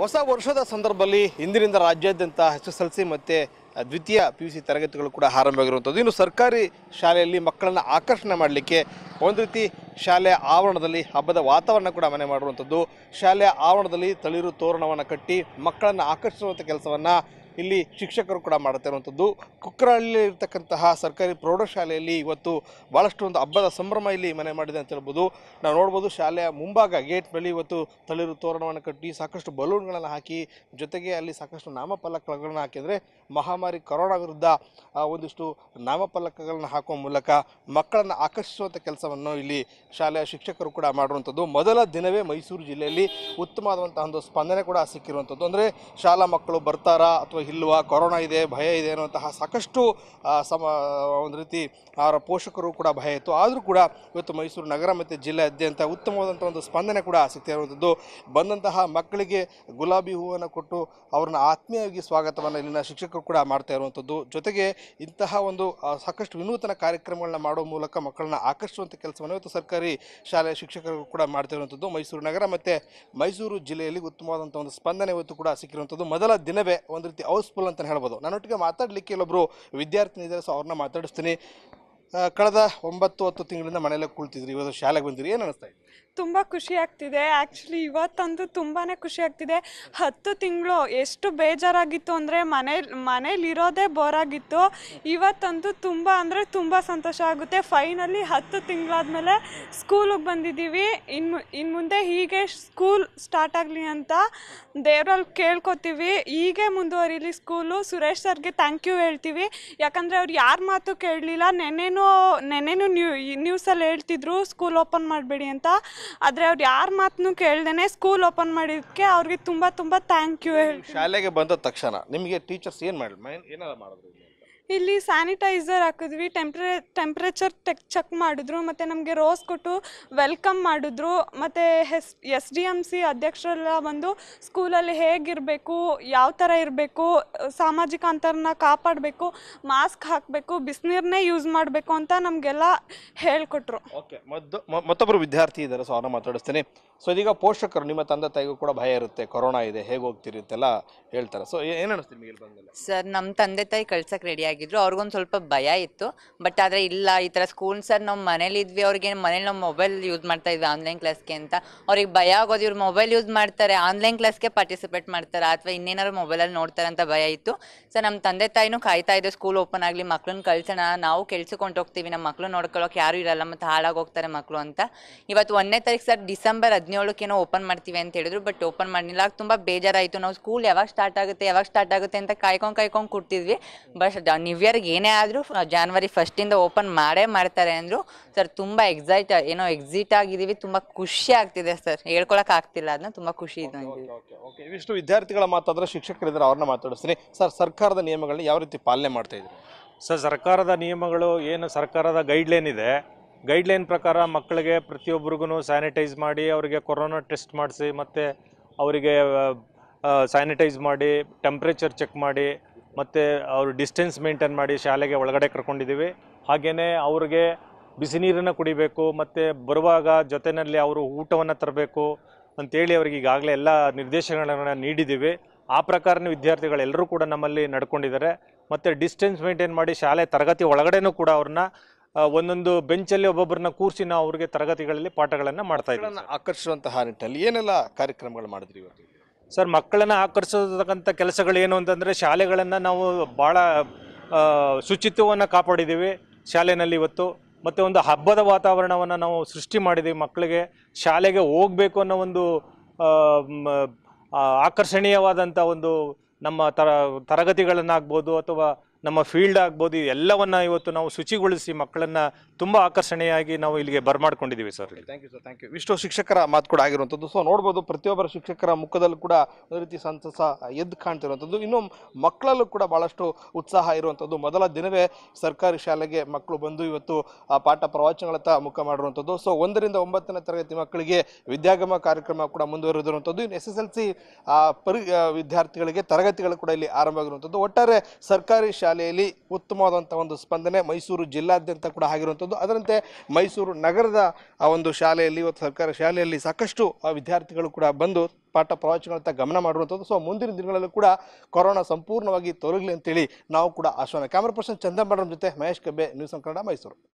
ಹೊಸ ವರ್ಷದ ಸಂದರ್ಭದಲ್ಲಿ ಇಂದಿನಿಂದ ರಾಜ್ಯಾದ್ಯಂತ ಎಸ್ ಎಸ್ ಎಲ್ ಸಿ ಮತ್ತು ದ್ವಿತೀಯ ಪಿ ಯು ಸಿ ತರಗತಿಗಳು ಕೂಡ ಆರಂಭವಾಗಿರುವಂಥದ್ದು ಇನ್ನು ಸರ್ಕಾರಿ ಶಾಲೆಯಲ್ಲಿ ಮಕ್ಕಳನ್ನು ಆಕರ್ಷಣೆ ಮಾಡಲಿಕ್ಕೆ ಒಂದು ರೀತಿ ಶಾಲೆಯ ಆವರಣದಲ್ಲಿ ಹಬ್ಬದ ವಾತಾವರಣ ಕೂಡ ಮನೆ ಮಾಡುವಂಥದ್ದು ಶಾಲೆಯ ಆವರಣದಲ್ಲಿ ತಳಿರು ತೋರಣವನ್ನು ಕಟ್ಟಿ ಮಕ್ಕಳನ್ನು ಆಕರ್ಷಿಸುವಂಥ ಕೆಲಸವನ್ನು ಇಲ್ಲಿ ಶಿಕ್ಷಕರು ಕೂಡ ಮಾಡ್ತಾ ಇರುವಂಥದ್ದು ಕುಕ್ಕರಹಳ್ಳಿ ಇರತಕ್ಕಂತಹ ಸರ್ಕಾರಿ ಪ್ರೌಢಶಾಲೆಯಲ್ಲಿ ಇವತ್ತು ಭಾಳಷ್ಟು ಒಂದು ಹಬ್ಬದ ಸಂಭ್ರಮ ಇಲ್ಲಿ ಮನೆ ಮಾಡಿದೆ ಅಂತ ಹೇಳ್ಬೋದು ನಾವು ನೋಡ್ಬೋದು ಶಾಲೆಯ ಮುಂಭಾಗ ಗೇಟ್ ಬಳಿ ಇವತ್ತು ತಳಿರು ತೋರಣವನ್ನು ಕಟ್ಟಿ ಸಾಕಷ್ಟು ಬಲೂನ್ಗಳನ್ನು ಹಾಕಿ ಜೊತೆಗೆ ಅಲ್ಲಿ ಸಾಕಷ್ಟು ನಾಮಫಲಕಗಳನ್ನು ಹಾಕಿದರೆ ಮಹಾಮಾರಿ ಕೊರೋನಾ ವಿರುದ್ಧ ಒಂದಿಷ್ಟು ನಾಮಫಲಕಗಳನ್ನು ಹಾಕುವ ಮೂಲಕ ಮಕ್ಕಳನ್ನು ಆಕರ್ಷಿಸುವಂಥ ಕೆಲಸವನ್ನು ಇಲ್ಲಿ ಶಾಲೆಯ ಶಿಕ್ಷಕರು ಕೂಡ ಮಾಡಿರುವಂಥದ್ದು ಮೊದಲ ದಿನವೇ ಮೈಸೂರು ಜಿಲ್ಲೆಯಲ್ಲಿ ಉತ್ತಮವಾದಂಥ ಒಂದು ಸ್ಪಂದನೆ ಕೂಡ ಸಿಕ್ಕಿರುವಂಥದ್ದು ಅಂದರೆ ಶಾಲಾ ಮಕ್ಕಳು ಬರ್ತಾರಾ ಅಥವಾ ಇಲ್ಲುವ ಕೊರೋನಾ ಇದೆ ಭಯ ಇದೆ ಅನ್ನುವಂತಹ ಸಾಕಷ್ಟು ಸಮ ಒಂದು ರೀತಿ ಅವರ ಪೋಷಕರು ಕೂಡ ಭಯ ಇತ್ತು ಆದರೂ ಕೂಡ ಇವತ್ತು ಮೈಸೂರು ನಗರ ಮತ್ತು ಜಿಲ್ಲೆಯಾದ್ಯಂತ ಉತ್ತಮವಾದಂಥ ಒಂದು ಸ್ಪಂದನೆ ಕೂಡ ಇರುವಂಥದ್ದು ಬಂದಂತಹ ಮಕ್ಕಳಿಗೆ ಗುಲಾಬಿ ಹೂವನ್ನು ಕೊಟ್ಟು ಅವ್ರನ್ನ ಆತ್ಮೀಯವಾಗಿ ಸ್ವಾಗತವನ್ನು ಇಲ್ಲಿನ ಶಿಕ್ಷಕರು ಕೂಡ ಮಾಡ್ತಾ ಇರುವಂಥದ್ದು ಜೊತೆಗೆ ಇಂತಹ ಒಂದು ಸಾಕಷ್ಟು ವಿನೂತನ ಕಾರ್ಯಕ್ರಮಗಳನ್ನ ಮಾಡೋ ಮೂಲಕ ಮಕ್ಕಳನ್ನ ಆಕರ್ಷಿಸುವಂಥ ಕೆಲಸವನ್ನು ಇವತ್ತು ಸರ್ಕಾರಿ ಶಾಲೆಯ ಶಿಕ್ಷಕರು ಕೂಡ ಮಾಡ್ತಾ ಇರುವಂಥದ್ದು ಮೈಸೂರು ನಗರ ಮತ್ತು ಮೈಸೂರು ಜಿಲ್ಲೆಯಲ್ಲಿ ಉತ್ತಮವಾದಂಥ ಒಂದು ಸ್ಪಂದನೆ ಇವತ್ತು ಕೂಡ ಸಿಕ್ಕಿರುವಂಥದ್ದು ಮೊದಲ ದಿನವೇ ಒಂದು ರೀತಿ ಹೌಸ್ಫುಲ್ ಅಂತಲೇ ಹೇಳ್ಬೋದು ನನ್ನೊಟ್ಟಿಗೆ ಮಾತಾಡಲಿಕ್ಕೆ ಇಲ್ಲೊಬ್ಬರು ವಿದ್ಯಾರ್ಥಿನಿ ಇದ್ದಾರೆ ಸೊ ಅವ್ರನ್ನ ಮಾತಾಡಿಸ್ತೀನಿ ಕಳೆದ ಒಂಬತ್ತು ಹತ್ತು ತಿಂಗಳಿಂದ ಮನೆಯಲ್ಲೇ ಕುಳಿತಿದ್ರಿ ಇವತ್ತು ಶಾಲೆಗೆ ಬಂದಿರಿ ಏನು ಅನಿಸ್ತಾ ಇದೆ ತುಂಬ ಖುಷಿ ಆಗ್ತಿದೆ ಆ್ಯಕ್ಚುಲಿ ಇವತ್ತಂತೂ ತುಂಬಾ ಖುಷಿ ಆಗ್ತಿದೆ ಹತ್ತು ತಿಂಗಳು ಎಷ್ಟು ಬೇಜಾರಾಗಿತ್ತು ಅಂದರೆ ಮನೆ ಮನೇಲಿರೋದೇ ಬೋರಾಗಿತ್ತು ಇವತ್ತಂತೂ ತುಂಬ ಅಂದರೆ ತುಂಬ ಸಂತೋಷ ಆಗುತ್ತೆ ಫೈನಲಿ ಹತ್ತು ತಿಂಗಳಾದಮೇಲೆ ಸ್ಕೂಲಿಗೆ ಬಂದಿದ್ದೀವಿ ಇನ್ನು ಇನ್ನು ಮುಂದೆ ಹೀಗೆ ಸ್ಕೂಲ್ ಸ್ಟಾರ್ಟ್ ಆಗಲಿ ಅಂತ ದೇವ್ರಲ್ಲಿ ಕೇಳ್ಕೊತೀವಿ ಹೀಗೆ ಮುಂದುವರಿಲಿ ಸ್ಕೂಲು ಸುರೇಶ್ ಸರ್ಗೆ ಥ್ಯಾಂಕ್ ಯು ಹೇಳ್ತೀವಿ ಯಾಕಂದರೆ ಅವ್ರು ಯಾರ ಮಾತು ಕೇಳಲಿಲ್ಲ ನೆನೇನೋ ನೆನೇನು ನ್ಯೂ ನ್ಯೂಸಲ್ಲಿ ಹೇಳ್ತಿದ್ರು ಸ್ಕೂಲ್ ಓಪನ್ ಮಾಡಬೇಡಿ ಅಂತ ಆದರೆ ಅವ್ರು ಯಾರ ಮಾತನ್ನು ಕೇಳ್ದೇನೆ ಸ್ಕೂಲ್ ಓಪನ್ ಮಾಡಿದ್ದಕ್ಕೆ ಅವ್ರಿಗೆ ತುಂಬ ತುಂಬ ಥ್ಯಾಂಕ್ ಯು ಶಾಲೆಗೆ ಬಂದ ತಕ್ಷಣ ನಿಮಗೆ ಟೀಚರ್ಸ್ ಏನು ಮಾಡಿದ್ರು ಏನಾದ್ರು ಮಾಡಿದ್ರು ಇಲ್ಲಿ ಸ್ಯಾನಿಟೈಸರ್ ಹಾಕಿದ್ವಿ ಟೆಂಪ್ರೇ ಟೆಂಪ್ರೇಚರ್ ಟೆಕ್ ಚೆಕ್ ಮಾಡಿದ್ರು ಮತ್ತು ನಮಗೆ ರೋಸ್ ಕೊಟ್ಟು ವೆಲ್ಕಮ್ ಮಾಡಿದ್ರು ಮತ್ತು S S D M C ಅಧ್ಯಕ್ಷರೆಲ್ಲ ಬಂದು ಸ್ಕೂಲಲ್ಲಿ ಹೇಗಿರಬೇಕು ಯಾವ ಥರ ಇರಬೇಕು ಸಾಮಾಜಿಕ ಅಂತರನ್ನ ಕಾಪಾಡಬೇಕು ಮಾಸ್ಕ್ ಹಾಕಬೇಕು ಬಿಸಿನೀರನ್ನೇ ಯೂಸ್ ಮಾಡಬೇಕು ಅಂತ ನಮಗೆಲ್ಲ ಹೇಳ್ಕೊಟ್ರು ಓಕೆ ಮತ್ತೊಬ್ಬರು ವಿದ್ಯಾರ್ಥಿ ಇದ್ದಾರೆ ಸೊ ಅವ್ರನ್ನ ಮಾತಾಡಿಸ್ತೀನಿ ಸೊ ಇದೀಗ ಪೋಷಕರು ನಿಮ್ಮ ತಂದೆ ತಾಯಿಗೂ ಕೂಡ ಭಯ ಇರುತ್ತೆ ಕೊರೋನಾ ಇದೆ ಹೇಗೆ ಹೋಗ್ತಿರುತ್ತೆಲ್ಲ ಹೇಳ್ತಾರೆ ಸೊ ಏನು ಸರ್ ನಮ್ಮ ತಂದೆ ತಾಯಿ ಕಳ್ಸಕ್ಕೆ ರೆಡಿಯಾಗಿ ಆಗಿದ್ರು ಅವ್ರಿಗೊಂದು ಸ್ವಲ್ಪ ಭಯ ಇತ್ತು ಬಟ್ ಆದರೆ ಇಲ್ಲ ಈ ಥರ ಸ್ಕೂಲ್ ಸರ್ ನಾವು ಮನೇಲಿ ಇದ್ವಿ ಅವ್ರಿಗೆ ಮನೇಲಿ ನಾವು ಮೊಬೈಲ್ ಯೂಸ್ ಮಾಡ್ತಾ ಇದ್ವಿ ಆನ್ಲೈನ್ ಕ್ಲಾಸ್ಗೆ ಅಂತ ಅವ್ರಿಗೆ ಭಯ ಆಗೋದು ಇವ್ರು ಮೊಬೈಲ್ ಯೂಸ್ ಮಾಡ್ತಾರೆ ಆನ್ಲೈನ್ ಕ್ಲಾಸ್ಗೆ ಪಾರ್ಟಿಸಿಪೇಟ್ ಮಾಡ್ತಾರೆ ಅಥವಾ ಇನ್ನೇನಾದ್ರು ಮೊಬೈಲಲ್ಲಿ ನೋಡ್ತಾರೆ ಅಂತ ಭಯ ಇತ್ತು ಸರ್ ನಮ್ಮ ತಂದೆ ತಾಯಿನೂ ಕಾಯ್ತಾ ಇದ್ದೆ ಸ್ಕೂಲ್ ಓಪನ್ ಆಗಲಿ ಮಕ್ಳನ್ನ ಕಳ್ಸೋಣ ನಾವು ಕೆಲ್ಸಕ್ಕೆ ಹೋಗ್ತೀವಿ ನಮ್ಮ ಮಕ್ಳು ನೋಡ್ಕೊಳ್ಳೋಕೆ ಯಾರು ಇರಲ್ಲ ಮತ್ತು ಹಾಳಾಗೋಗ್ತಾರೆ ಮಕ್ಕಳು ಅಂತ ಇವತ್ತು ಒಂದನೇ ತಾರೀಕು ಸರ್ ಡಿಸೆಂಬರ್ ಹದಿನೇಳಕ್ಕೇನೋ ಓಪನ್ ಮಾಡ್ತೀವಿ ಅಂತ ಹೇಳಿದ್ರು ಬಟ್ ಓಪನ್ ಮಾಡಲಿಲ್ಲ ಆಗ ತುಂಬ ಬೇಜಾರಾಯಿತು ನಾವು ಸ್ಕೂಲ್ ಯಾವಾಗ ಸ್ಟಾರ್ಟ್ ಆಗುತ್ತೆ ಯಾವಾಗ ಸ್ಟಾರ್ಟ್ ಆಗುತ್ತೆ ಅಂತ ಕಾಯ್ಕೊಂಡು ಕಾಯ್ಕೊಂಡು ಕೊಡ್ತಿದ್ವಿ ಬಟ್ ನ್ಯೂ ಇಯರ್ಗೆ ಏನೇ ಆದರೂ ಜಾನ್ವರಿ ಫಸ್ಟಿಂದ ಓಪನ್ ಮಾಡೇ ಮಾಡ್ತಾರೆ ಅಂದರು ಸರ್ ತುಂಬ ಎಕ್ಸೈಟ್ ಏನೋ ಎಕ್ಸಿಟ್ ಆಗಿದ್ದೀವಿ ತುಂಬ ಖುಷಿ ಆಗ್ತಿದೆ ಸರ್ ಹೇಳ್ಕೊಳಕ್ಕೆ ಆಗ್ತಿಲ್ಲ ಅದನ್ನ ತುಂಬ ಖುಷಿ ಇದೆ ಓಕೆ ಓಕೆ ಇವಿಷ್ಟು ವಿದ್ಯಾರ್ಥಿಗಳ ಮಾತಾದ್ರೆ ಶಿಕ್ಷಕರಿದ್ದಾರೆ ಅವ್ರನ್ನ ಮಾತಾಡಿಸ್ತೀನಿ ಸರ್ ಸರ್ಕಾರದ ನಿಯಮಗಳನ್ನ ಯಾವ ರೀತಿ ಪಾಲನೆ ಮಾಡ್ತಾ ಇದ್ರು ಸರ್ಕಾರದ ನಿಯಮಗಳು ಏನು ಸರ್ಕಾರದ ಗೈಡ್ಲೈನ್ ಇದೆ ಗೈಡ್ಲೈನ್ ಪ್ರಕಾರ ಮಕ್ಕಳಿಗೆ ಪ್ರತಿಯೊಬ್ಬರಿಗೂ ಸ್ಯಾನಿಟೈಸ್ ಮಾಡಿ ಅವರಿಗೆ ಕೊರೋನಾ ಟೆಸ್ಟ್ ಮಾಡಿಸಿ ಮತ್ತು ಅವರಿಗೆ ಸ್ಯಾನಿಟೈಸ್ ಮಾಡಿ ಟೆಂಪ್ರೇಚರ್ ಚೆಕ್ ಮಾಡಿ ಮತ್ತು ಅವರು ಡಿಸ್ಟೆನ್ಸ್ ಮೇಂಟೈನ್ ಮಾಡಿ ಶಾಲೆಗೆ ಒಳಗಡೆ ಕರ್ಕೊಂಡಿದ್ದೀವಿ ಹಾಗೆಯೇ ಅವ್ರಿಗೆ ಬಿಸಿ ನೀರನ್ನು ಕುಡಿಬೇಕು ಮತ್ತು ಬರುವಾಗ ಜೊತೆಯಲ್ಲಿ ಅವರು ಊಟವನ್ನು ತರಬೇಕು ಅಂತೇಳಿ ಅವರಿಗೆ ಈಗಾಗಲೇ ಎಲ್ಲ ನಿರ್ದೇಶನಗಳನ್ನು ನೀಡಿದ್ದೀವಿ ಆ ಪ್ರಕಾರನ ವಿದ್ಯಾರ್ಥಿಗಳೆಲ್ಲರೂ ಕೂಡ ನಮ್ಮಲ್ಲಿ ನಡ್ಕೊಂಡಿದ್ದಾರೆ ಮತ್ತು ಡಿಸ್ಟೆನ್ಸ್ ಮೇಂಟೈನ್ ಮಾಡಿ ಶಾಲೆ ತರಗತಿ ಒಳಗಡೆನೂ ಕೂಡ ಅವ್ರನ್ನ ಒಂದೊಂದು ಬೆಂಚಲ್ಲಿ ಒಬ್ಬೊಬ್ಬರನ್ನ ಕೂರಿಸಿ ನಾವು ಅವ್ರಿಗೆ ತರಗತಿಗಳಲ್ಲಿ ಪಾಠಗಳನ್ನು ಮಾಡ್ತಾ ಇದ್ದೀವಿ ಆಕರ್ಷಿಸುವಂತಹ ನಿಟ್ಟಲ್ಲಿ ಏನೆಲ್ಲ ಕಾರ್ಯಕ್ರಮಗಳು ಮಾಡಿದ್ರಿ ಇವತ್ತು ಸರ್ ಮಕ್ಕಳನ್ನು ಕೆಲಸಗಳು ಏನು ಅಂತಂದರೆ ಶಾಲೆಗಳನ್ನು ನಾವು ಭಾಳ ಶುಚಿತ್ವವನ್ನು ಕಾಪಾಡಿದ್ದೀವಿ ಶಾಲೆಯಲ್ಲಿ ಇವತ್ತು ಮತ್ತು ಒಂದು ಹಬ್ಬದ ವಾತಾವರಣವನ್ನು ನಾವು ಸೃಷ್ಟಿ ಮಾಡಿದ್ದೀವಿ ಮಕ್ಕಳಿಗೆ ಶಾಲೆಗೆ ಹೋಗಬೇಕು ಅನ್ನೋ ಒಂದು ಆಕರ್ಷಣೀಯವಾದಂಥ ಒಂದು ನಮ್ಮ ತರ ತರಗತಿಗಳನ್ನಾಗ್ಬೋದು ಅಥವಾ ನಮ್ಮ ಫೀಲ್ಡ್ ಆಗ್ಬೋದು ಎಲ್ಲವನ್ನ ಇವತ್ತು ನಾವು ಶುಚಿಗೊಳಿಸಿ ಮಕ್ಕಳನ್ನ ತುಂಬ ಆಕರ್ಷಣೆಯಾಗಿ ನಾವು ಇಲ್ಲಿಗೆ ಬರ್ಮಾಡ್ಕೊಂಡಿದ್ದೀವಿ sir thank you sir thank you ಇಷ್ಟು ಶಿಕ್ಷಕರ ಮಾತು ಕೂಡ ಆಗಿರುವಂಥದ್ದು ಸೊ ನೋಡ್ಬೋದು ಪ್ರತಿಯೊಬ್ಬರ ಶಿಕ್ಷಕರ ಮುಖದಲ್ಲೂ ಕೂಡ ಒಂದು ರೀತಿ ಸಂತಸ ಎದ್ದು ಕಾಣ್ತಿರುವಂಥದ್ದು ಇನ್ನು ಮಕ್ಕಳಲ್ಲೂ ಕೂಡ ಭಾಳಷ್ಟು ಉತ್ಸಾಹ ಇರುವಂಥದ್ದು ಮೊದಲ ದಿನವೇ ಸರ್ಕಾರಿ ಶಾಲೆಗೆ ಮಕ್ಕಳು ಬಂದು ಇವತ್ತು ಪಾಠ ಪ್ರವಚನಗಳತ್ತ ಮುಖ ಮಾಡಿರುವಂಥದ್ದು ಸೊ ಒಂದರಿಂದ ಒಂಬತ್ತನೇ ತರಗತಿ ಮಕ್ಕಳಿಗೆ ವಿದ್ಯಾಗಮ ಕಾರ್ಯಕ್ರಮ ಕೂಡ ಮುಂದುವರೆದಿರುವಂಥದ್ದು ಇನ್ನು ಎಸ್ ಎಸ್ ಎಲ್ ಸಿ ಪರಿ ವಿದ್ಯಾರ್ಥಿಗಳಿಗೆ ತರಗತಿಗಳು ಕೂಡ ಇಲ್ಲಿ ಆರಂಭ ಆಗಿರುವಂಥದ್ದು ಒಟ್ಟಾರೆ ಸರ್ಕಾರಿ ಶಾ ಶಾಲೆಯಲ್ಲಿ ಉತ್ತಮವಾದಂಥ ಒಂದು ಸ್ಪಂದನೆ ಮೈಸೂರು ಜಿಲ್ಲಾದ್ಯಂತ ಕೂಡ ಆಗಿರುವಂಥದ್ದು ಅದರಂತೆ ಮೈಸೂರು ನಗರದ ಆ ಒಂದು ಶಾಲೆಯಲ್ಲಿ ಇವತ್ತು ಸರ್ಕಾರಿ ಶಾಲೆಯಲ್ಲಿ ಸಾಕಷ್ಟು ವಿದ್ಯಾರ್ಥಿಗಳು ಕೂಡ ಬಂದು ಪಾಠ ಪ್ರವಚನಗಳತ್ತ ಗಮನ ಮಾಡುವಂಥದ್ದು ಸೊ ಮುಂದಿನ ದಿನಗಳಲ್ಲೂ ಕೂಡ ಕೊರೋನಾ ಸಂಪೂರ್ಣವಾಗಿ ತೊಲಗಲಿ ಅಂತೇಳಿ ನಾವು ಕೂಡ ಆಶ್ವಾನ ಕ್ಯಾಮ್ರಾ ಪರ್ಸನ್ ಚಂದನ್ ಜೊತೆ ಮಹೇಶ್ ಕಬ್ಬೆ ನ್ಯೂಸ್ ಕನ್ನಡ ಮೈಸೂರು